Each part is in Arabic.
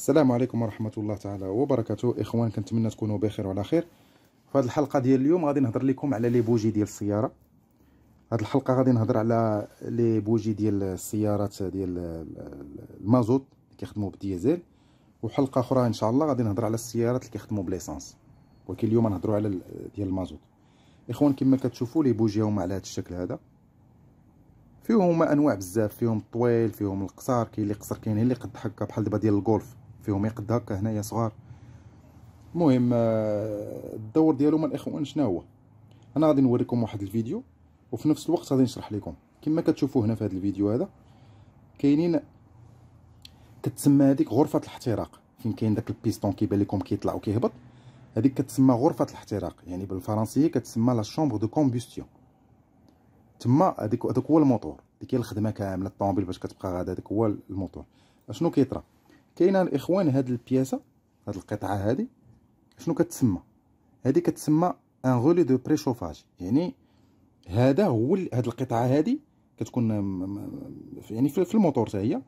السلام عليكم ورحمه الله تعالى وبركاته اخوان كنتمنى تكونوا بخير وعلى خير في هذه الحلقه ديال اليوم غادي نهضر لكم على لي بوجي ديال السياره هذه الحلقه غادي نهضر على لي بوجي ديال السيارات ديال المازوت اللي كيخدموا بالديزل وحلقه اخرى ان شاء الله غادي نهضر على السيارات اللي كيخدموا بليسانس ولكن اليوم نهضروا على ديال المازوت اخوان كما كتشوفوا لي بوجي هما على هذا الشكل هذا فيهم انواع بزاف فيهم الطويل فيهم القصار كاين اللي قصر كاين اللي قد هكا بحال دابا ديال الجولف فيهم يقد هكا هنايا صغار المهم آه، الدور ديالهم الاخوان شنو هو انا غادي نوريكم واحد الفيديو وفي نفس الوقت غادي نشرح لكم كما كتشوفوا هنا في هذا الفيديو هذا كاينين كتسمى هذيك غرفه الاحتراق فين كاين داك البيستون كيبان لكم كيطلع وكيهبط هذيك كتسمى غرفه الاحتراق يعني بالفرنسيه كتسمى لا شومبر دو كومبوستيون تما هذيك هذاك هو الموتور ديك هي الخدمه كامله الطوموبيل باش كتبقى غاده هذاك هو الموتور اشنو كيطرا كاينه الاخوان هاد البياسه هاد القطعه هادي شنو كتسمى هادي كتسمى ان غولي دو بريشوفاج يعني هذا هو هاد القطعه هادي كتكون يعني في الموتور حتى هي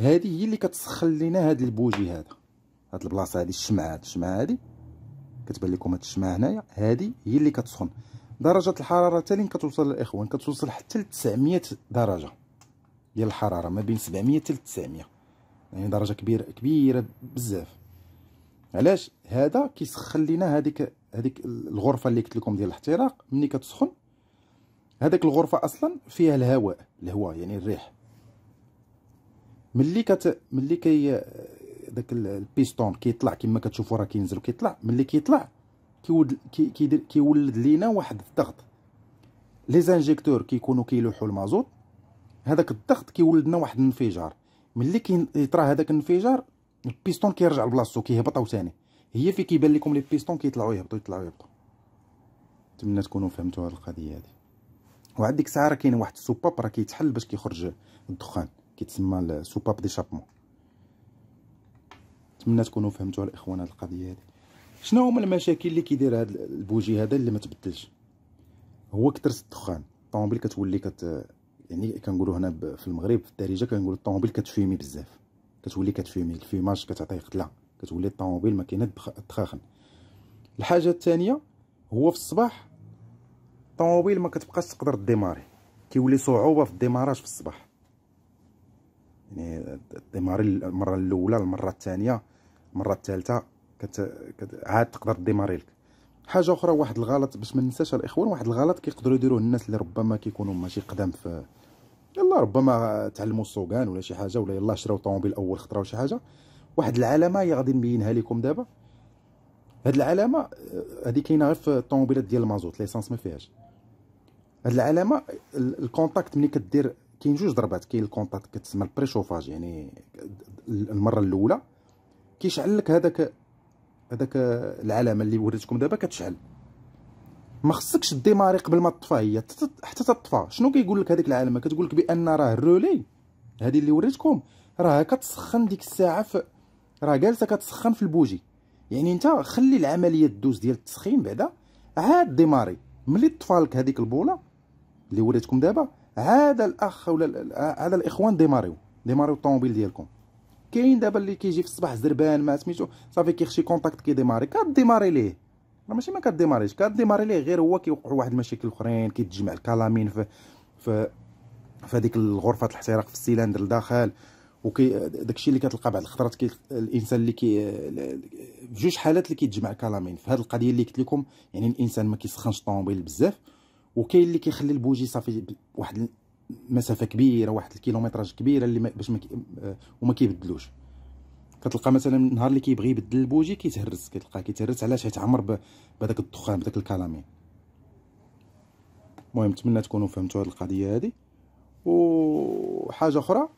هادي هي اللي كتسخن لينا هاد البوجي هذا هاد البلاصه هادي الشمعه هاد الشمعه هادي كتبان لكم هاد الشمعه هنايا هادي هي اللي كتسخن درجه الحراره تالي كتوصل الاخوان كتوصل حتى ل 900 درجه ديال الحراره ما بين 700 حتى ل 900 يعني درجه كبيره كبيره بزاف علاش هذا كيسخن لينا هذيك هذيك الغرفه اللي قلت لكم ديال الاحتراق ملي كتسخن هذيك الغرفه اصلا فيها الهواء الهواء يعني الريح ملي كت ملي كي داك البيستون كيطلع كما كتشوفوا راه كينزل وكيطلع ملي كيطلع كيولد كيدير كيولد لينا واحد الضغط لي زانجيكتور كيكونوا كيلوحوا المازوت هذاك الضغط كيولد لنا واحد الانفجار ملي كيطرى هذاك الانفجار البيستون كيرجع لبلاصتو كيهبط عاوتاني هي فين كيبان لكم لي بيستون كيطلعو يهبطو يطلعو يهبطو نتمنى تكونوا فهمتوا هاد القضيه هادي وعاد ديك الساعه راه كاين واحد السوباب راه كيتحل باش كيخرج الدخان كيتسمى السوباب ديشابمون نتمنى تكونوا فهمتوا الاخوان هاد القضيه هادي شنو هما المشاكل اللي كيدير هاد البوجي هذا اللي ما تبدلش هو كثرت الدخان الطوموبيل كتولي كت يعني كنقولوا هنا في المغرب في الدارجه كنقولوا الطوموبيل كتفيمي بزاف كتولي كتفيمي الفيماج كتعطيه قتله كتولي الطوموبيل كاينه تخاخن الحاجه الثانيه هو في الصباح الطوموبيل ما كتبقاش تقدر ديماري كيولي صعوبه في الديماراج في الصباح يعني ديماري المره الاولى المره الثانيه المره الثالثه كت... كت... عاد تقدر ديماري لك حاجه اخرى واحد الغلط باش ما ننساش الاخوان واحد الغلط كيقدروا يديروه الناس اللي ربما كيكونوا ماشي قدام في يلا ربما تعلموا السوقان ولا شي حاجه ولا يلا شراو طوموبيل اول خطره ولا شي حاجه واحد العلامه هي غادي نبينها لكم دابا هاد العلامه آه، هادي كاينه غير في الطوموبيلات ديال المازوت ليسانس ما فيهاش هاد العلامه الكونتاكت ملي كدير كاين جوج ضربات كاين الكونتاكت كتسمى البريشوفاج يعني المره الاولى كيشعل لك هذاك هذاك العلامه اللي وريتكم دابا كتشعل ما خصكش ديماري قبل ما تطفى هي حتى تطفى شنو كيقول لك هذيك العلامه كتقول لك بان راه الرولي هذه اللي وريتكم راه كتسخن ديك الساعه في راه جالسه كتسخن في البوجي يعني انت خلي العمليه دوز ديال التسخين بعدا عاد ديماري ملي طفى لك هذيك البوله اللي وريتكم دابا عاد الاخ ولا عاد الاخوان ديماريو ديماريو الطوموبيل ديالكم كاين دابا اللي كيجي في الصباح زربان ما سميتو صافي كيخشي كونتاكت كيديماري كديماري ليه راه ماشي ما كديماريش كديماري ليه غير هو كيوقع واحد المشاكل اخرين كيتجمع الكلامين في في في هذيك الغرفه الاحتراق في السيلندر الداخل وكي داكشي اللي كتلقى بعض الخطرات كي الانسان اللي كي بجوج حالات اللي كيتجمع الكلامين في هذه القضيه اللي قلت لكم يعني الانسان ما كيسخنش الطوموبيل بزاف وكاين اللي كيخلي البوجي صافي واحد مسافه كبيره واحد الكيلومتراج كبيره اللي باش ما آه، وما كيبدلوش كتلقى مثلا النهار اللي كيبغي يبدل البوجي كيتهرس كتلقاه كيتهرس علاش يتعمر بهذاك الدخان بداك الكلامين المهم نتمنى تكونوا فهمتوا هذه القضيه هذه وحاجه اخرى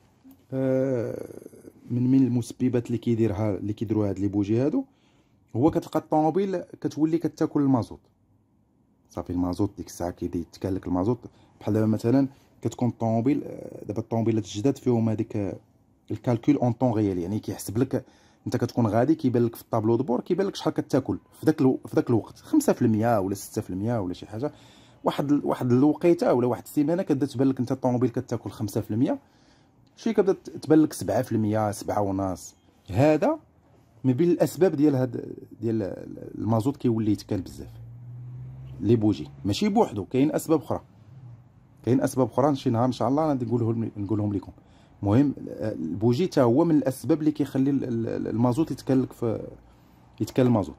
آه، من من المسببات اللي كيديرها اللي كيديروا هاد لي بوجي هادو هو كتلقى الطوموبيل كتولي كتاكل المازوت صافي المازوت ديك الساعه كيدي يتكالك المازوت بحال دابا مثلا كتكون الطوموبيل آه، دابا الطوموبيلات الجداد فيهم هذيك آه، الكالكول اون طون ريال يعني كيحسب لك انت كتكون غادي كيبان لك في الطابلو دبور كيبان لك شحال كتاكل في ذاك الو... في ذاك الوقت 5% ولا 6% ولا شي حاجه واحد واحد الوقيته ولا واحد السيمانه كتبدا تبان لك انت الطوموبيل كتاكل 5% شي كتبدا تبان لك 7% 7 ونص هذا من بين الاسباب ديال هاد ديال المازوت كيولي يتكال بزاف لي بوجي ماشي بوحدو كاين اسباب اخرى كاين اسباب اخرى شي نهار ان شاء الله غادي نقولهم نقولهم لكم المهم البوجي حتى هو من الاسباب اللي كيخلي المازوت يتكلك في يتكل المازوت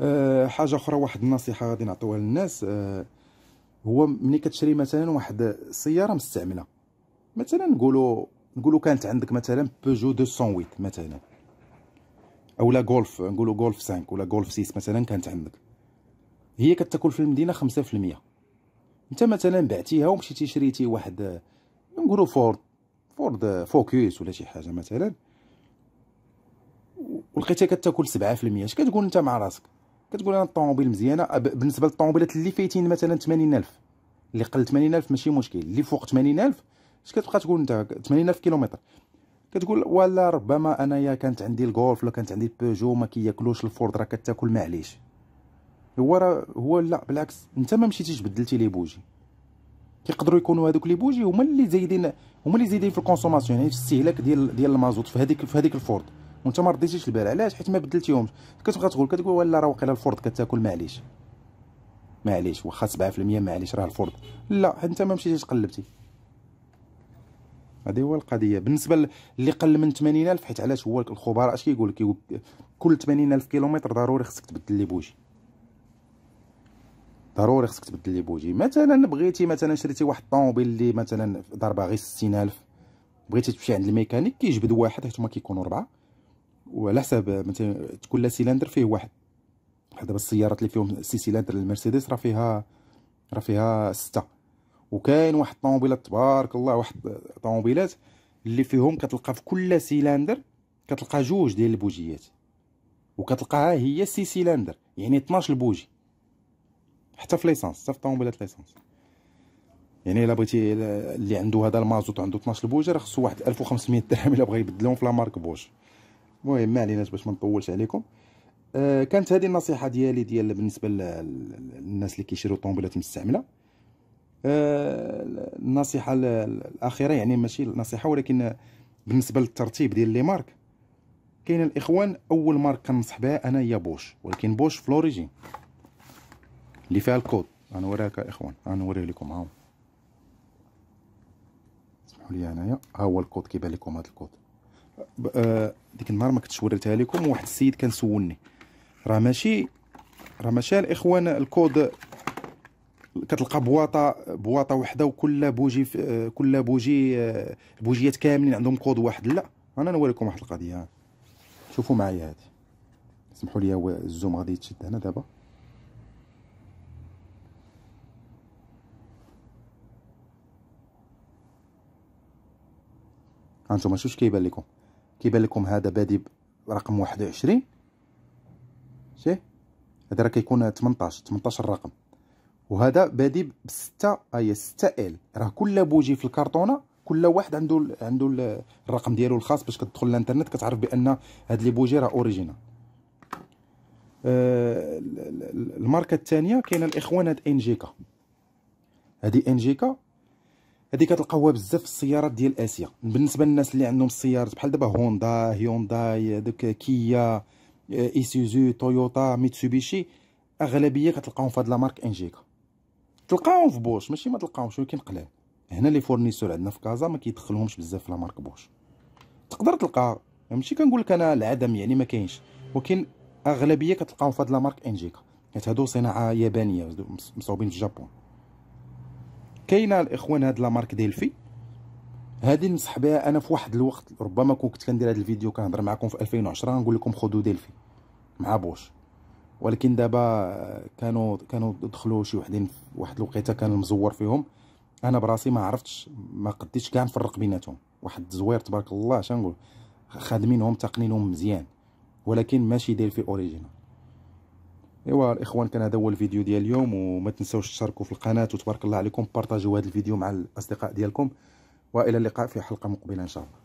أه حاجه اخرى واحد النصيحه غادي نعطيوها للناس أه هو ملي كتشري مثلا واحد السياره مستعمله مثلا نقولوا نقولوا كانت عندك مثلا بيجو 208 مثلا اولا غولف نقولوا غولف 5 ولا غولف 6 مثلا كانت عندك هي كتاكل في المدينه 5% انت مثلا بعتيها ومشيتي شريتي واحد نقولوا فورد فورد فوكس ولا شي حاجه مثلا ولقيتها كتاكل 7% اش كتقول انت مع راسك كتقول انا الطوموبيل مزيانه بالنسبه للطوموبيلات اللي فايتين مثلا 80000 اللي قل 80000 ماشي مشكل اللي فوق 80000 اش كتبقى تقول انت 80000 كيلومتر كتقول ولا ربما انايا كانت عندي الجولف ولا كانت عندي البيجو ما كياكلوش الفورد راه كتاكل معليش هو راه هو لا بالعكس انت ما مشيتيش بدلتي لي بوجي كيقدروا يكونوا هذوك لي بوجي هما اللي زايدين هما اللي زايدين في الكونسوماسيون يعني في الاستهلاك ديال ديال المازوت في هذيك في هذيك الفورد وانت ما رديتيش البال علاش حيت ما بدلتيهمش كتبقى تقول كتقول ولا راه واقيلا الفورد كتاكل معليش معليش واخا 7% معليش راه الفورد لا انت ما مشيتيش قلبتي هذه هو القضيه بالنسبه اللي قل من 80000 حيت علاش هو الخبراء اش كيقول لك كل 80000 كيلومتر ضروري خصك تبدل لي بوجي ضروري خصك تبدل لي بوجي مثلا بغيتي مثلا شريتي واحد الطوموبيل اللي مثلا ضربه غير 60000 بغيتي تمشي عند الميكانيك كيجبد واحد حيت هما كيكونوا اربعه وعلى حساب مثلا كل سيلندر فيه واحد بحال دابا السيارات اللي فيهم سي سيلندر المرسيدس راه فيها راه فيها سته وكاين واحد الطوموبيلات تبارك الله واحد الطوموبيلات اللي فيهم كتلقى في كل سيلندر كتلقى جوج ديال البوجيات وكتلقاها هي سي سيلندر يعني 12 بوجي حتى في ليسانس حتى في طوموبيلات ليسانس يعني الا بغيتي اللي عنده هذا المازوت عنده 12 بوجه راه خصو واحد 1500 درهم الا بغا يبدلهم في لامارك بوش المهم ما عليناش باش ما نطولش عليكم آه كانت هذه النصيحه ديالي ديال بالنسبه للناس اللي كيشريو طوموبيلات مستعمله آه النصيحه الاخيره يعني ماشي نصيحه ولكن بالنسبه للترتيب ديال لي مارك كاين الاخوان اول مارك كنصح بها انا هي بوش ولكن بوش فلوريجين اللي فيها الكود انا وراك يا اخوان انا نوريه لكم هاو اسمحوا لي انايا يعني. ها هو الكود كيبان لكم هذا الكود آه ديك النهار ما كنتش وريتها لكم واحد السيد كان سولني راه ماشي راه ماشي الاخوان الكود كتلقى بواطه بواطه وحده وكل بوجي آه، كل بوجي آه، بوجيات كاملين عندهم كود واحد لا انا نوريكم واحد القضيه شوفوا معايا هذه اسمحوا لي الزوم غادي يتشد هنا دابا هانتوما شوف كيبان لكم كيبان لكم هذا بادي رقم واحد وعشرين شي هذا راه كيكون 18 18 الرقم وهذا بادي بستة هي آه، ستة ال راه كل بوجي في الكرتونه كل واحد عنده عنده الرقم ديالو الخاص باش كتدخل الانترنت كتعرف بان هاد لي بوجي راه اوريجينال آه الماركه الثانيه كاينه الاخوان هاد انجيكا هادي انجيكا هذه كتلقاوها بزاف في السيارات ديال اسيا بالنسبه للناس اللي عندهم السيارات بحال دابا هوندا هيونداي دوك كيا ايسوزو آه، تويوتا ميتسوبيشي اغلبيه كتلقاهم في هاد لا مارك انجيكا تلقاهم في بوش ماشي ما تلقاهمش ولكن قلال هنا لي فورنيسور عندنا في كازا ما كيدخلهمش بزاف في لا مارك بوش تقدر تلقى ماشي كنقول لك انا العدم يعني ما كاينش ولكن اغلبيه كتلقاهم في هاد لا مارك انجيكا حيت يعني هادو صناعه يابانيه مصاوبين في جابون كاينه الاخوان هاد لامارك ديلفي هادي نصح بها انا في واحد الوقت ربما كنت كندير هاد الفيديو كنهضر معكم في 2010 نقول لكم خذوا ديلفي مع بوش ولكن دابا كانوا كانوا دخلوا شي وحدين في واحد الوقيته كان المزور فيهم انا براسي ما عرفتش ما قديتش كاع نفرق بيناتهم واحد الزوير تبارك الله شنقول خادمينهم تقنينهم مزيان ولكن ماشي ديلفي اوريجينال ايوا الاخوان كان هذا هو الفيديو ديال اليوم وما تنساوش تشاركوا في القناه وتبارك الله عليكم بارطاجيو هذا الفيديو مع الاصدقاء ديالكم والى اللقاء في حلقه مقبله ان شاء الله